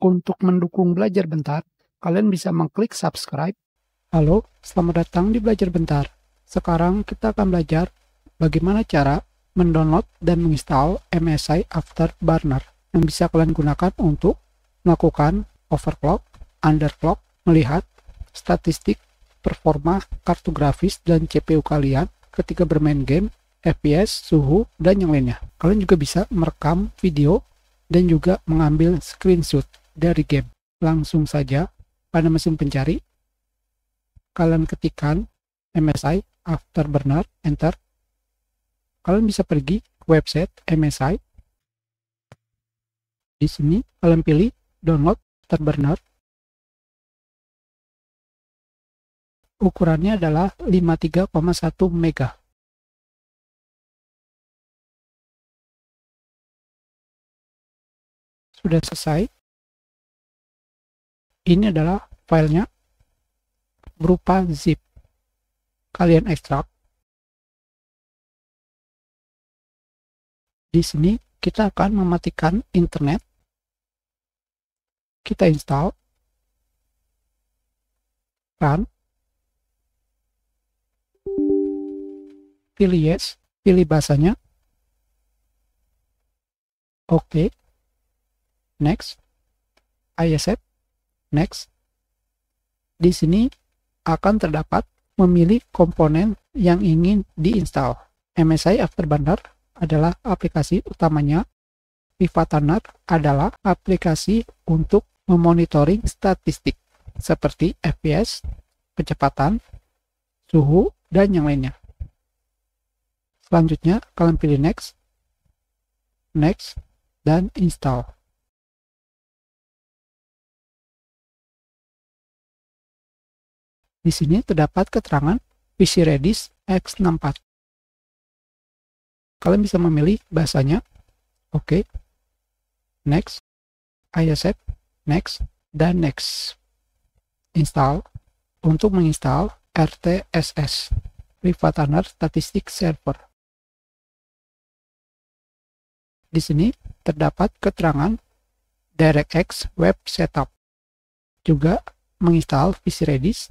Untuk mendukung belajar bentar, kalian bisa mengklik subscribe. Halo, selamat datang di Belajar Bentar. Sekarang kita akan belajar bagaimana cara mendownload dan menginstal MSI Afterburner yang bisa kalian gunakan untuk melakukan overclock, underclock, melihat statistik performa kartu grafis dan CPU kalian ketika bermain game, FPS, suhu, dan yang lainnya. Kalian juga bisa merekam video dan juga mengambil screenshot dari game. Langsung saja pada mesin pencari, kalian ketikkan MSI Afterburner, Enter. Kalian bisa pergi ke website MSI. Di sini kalian pilih download Afterburner. Ukurannya adalah 53,1 mega. Sudah selesai ini adalah filenya berupa zip kalian ekstrak di sini kita akan mematikan internet kita install run pilih yes pilih bahasanya oke okay. next I accept Next. Di sini akan terdapat memilih komponen yang ingin diinstal. MSI Afterburner adalah aplikasi utamanya. Viva Tanner adalah aplikasi untuk memonitoring statistik seperti FPS, kecepatan, suhu, dan yang lainnya. Selanjutnya, kalian pilih next, next, dan install. Di sini terdapat keterangan PC Redis X64. Kalian bisa memilih bahasanya. Oke. Okay. Next. ISF. E next. Dan next. Install. Untuk menginstal RTSS. Runner Statistik Server. Di sini terdapat keterangan DirectX Web Setup. Juga menginstal PC Redis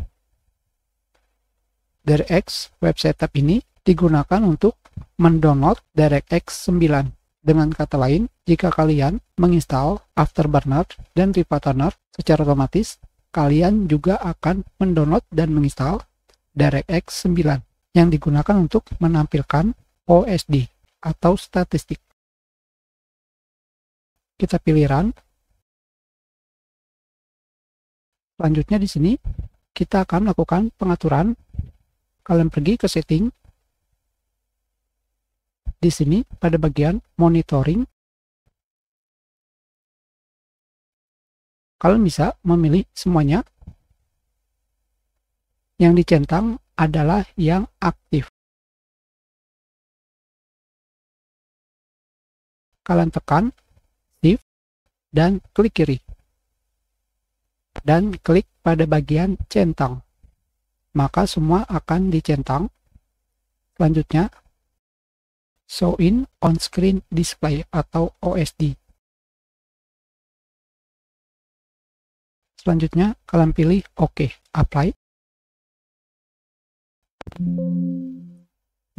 DirectX web setup ini digunakan untuk mendownload DirectX 9. Dengan kata lain, jika kalian menginstal Afterburner dan Repatterner secara otomatis, kalian juga akan mendownload dan menginstal DirectX 9 yang digunakan untuk menampilkan OSD atau statistik. Kita pilih Run. Selanjutnya di sini, kita akan melakukan pengaturan kalian pergi ke setting di sini pada bagian monitoring kalian bisa memilih semuanya yang dicentang adalah yang aktif kalian tekan shift dan klik kiri dan klik pada bagian centang maka semua akan dicentang. Selanjutnya, show in on screen display atau OSD. Selanjutnya, kalian pilih OK, apply.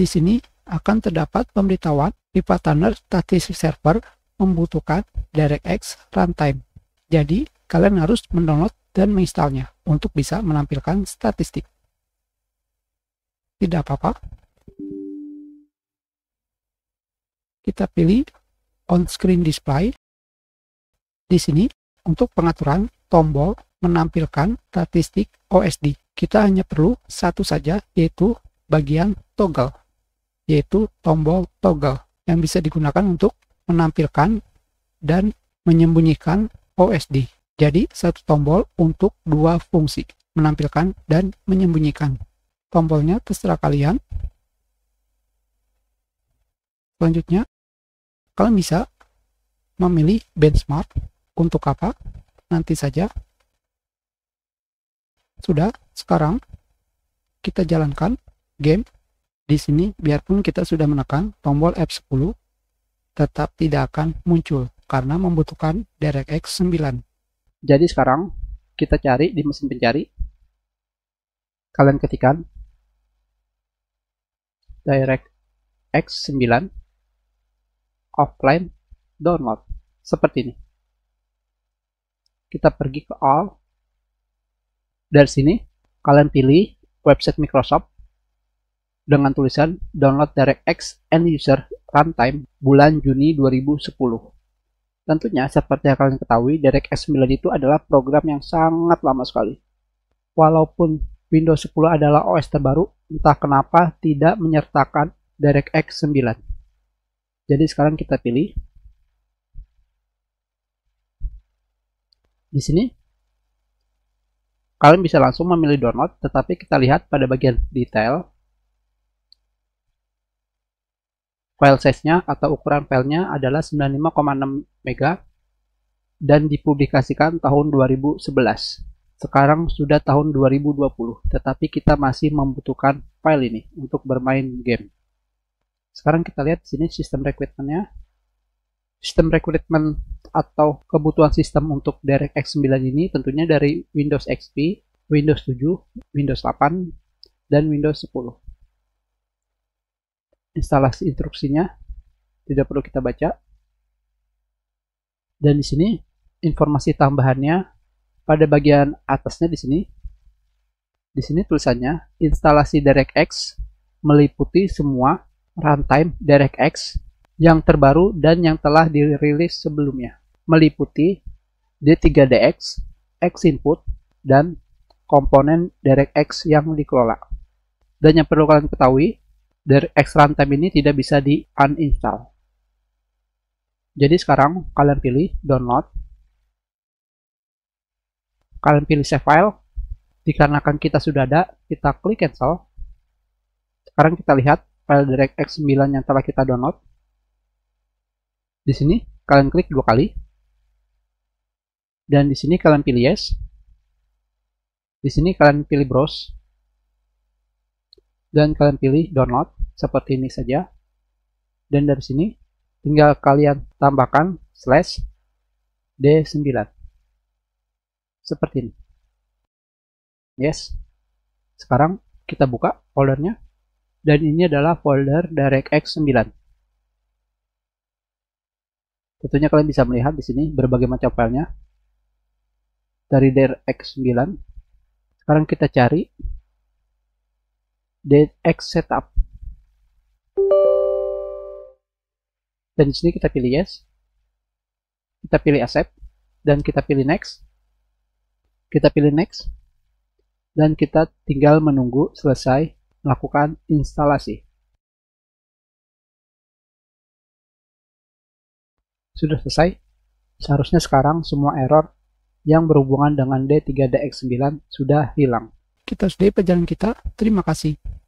Di sini akan terdapat pemberitahuan pipa tunnel statistik server membutuhkan DirectX runtime. Jadi, kalian harus mendownload dan menginstalnya untuk bisa menampilkan statistik tidak apa-apa. Kita pilih on screen display di sini untuk pengaturan tombol menampilkan statistik OSD. Kita hanya perlu satu saja yaitu bagian toggle yaitu tombol toggle yang bisa digunakan untuk menampilkan dan menyembunyikan OSD. Jadi satu tombol untuk dua fungsi, menampilkan dan menyembunyikan tombolnya terserah kalian selanjutnya kalian bisa memilih benchmark untuk apa nanti saja sudah sekarang kita jalankan game di sini biarpun kita sudah menekan tombol F10 tetap tidak akan muncul karena membutuhkan DirectX 9. Jadi sekarang kita cari di mesin pencari kalian ketikkan. DirectX 9 offline download seperti ini kita pergi ke all dari sini kalian pilih website Microsoft dengan tulisan download DirectX and user runtime bulan Juni 2010 tentunya seperti yang kalian ketahui DirectX 9 itu adalah program yang sangat lama sekali walaupun Windows 10 adalah OS terbaru, entah kenapa tidak menyertakan DirectX 9. Jadi sekarang kita pilih. Di sini, kalian bisa langsung memilih download, tetapi kita lihat pada bagian detail, file size-nya atau ukuran filenya adalah 95,6 MB dan dipublikasikan tahun 2011. Sekarang sudah tahun 2020, tetapi kita masih membutuhkan file ini untuk bermain game. Sekarang kita lihat sini sistem requirementnya. Sistem requirement atau kebutuhan sistem untuk DirectX 9 ini tentunya dari Windows XP, Windows 7, Windows 8, dan Windows 10. Instalasi instruksinya tidak perlu kita baca. Dan di sini informasi tambahannya pada bagian atasnya di sini di sini tulisannya instalasi DirectX meliputi semua runtime DirectX yang terbaru dan yang telah dirilis sebelumnya, meliputi D3DX, Xinput, dan komponen DirectX yang dikelola. Dan yang perlu kalian ketahui, DirectX Runtime ini tidak bisa di-uninstall. Jadi sekarang kalian pilih download kalian pilih save file dikarenakan kita sudah ada kita klik cancel sekarang kita lihat file DirectX 9 yang telah kita download di sini kalian klik dua kali dan di sini kalian pilih yes di sini kalian pilih browse dan kalian pilih download seperti ini saja dan dari sini tinggal kalian tambahkan slash D9 seperti ini. Yes. Sekarang kita buka foldernya. Dan ini adalah folder DirectX 9. Tentunya kalian bisa melihat di sini berbagai macam filenya dari DirectX 9. Sekarang kita cari DirectX Setup. Dan di sini kita pilih Yes. Kita pilih Accept. Dan kita pilih Next. Kita pilih next. Dan kita tinggal menunggu selesai melakukan instalasi. Sudah selesai. Seharusnya sekarang semua error yang berhubungan dengan D3DX9 sudah hilang. Kita sudahi perjalanan kita. Terima kasih.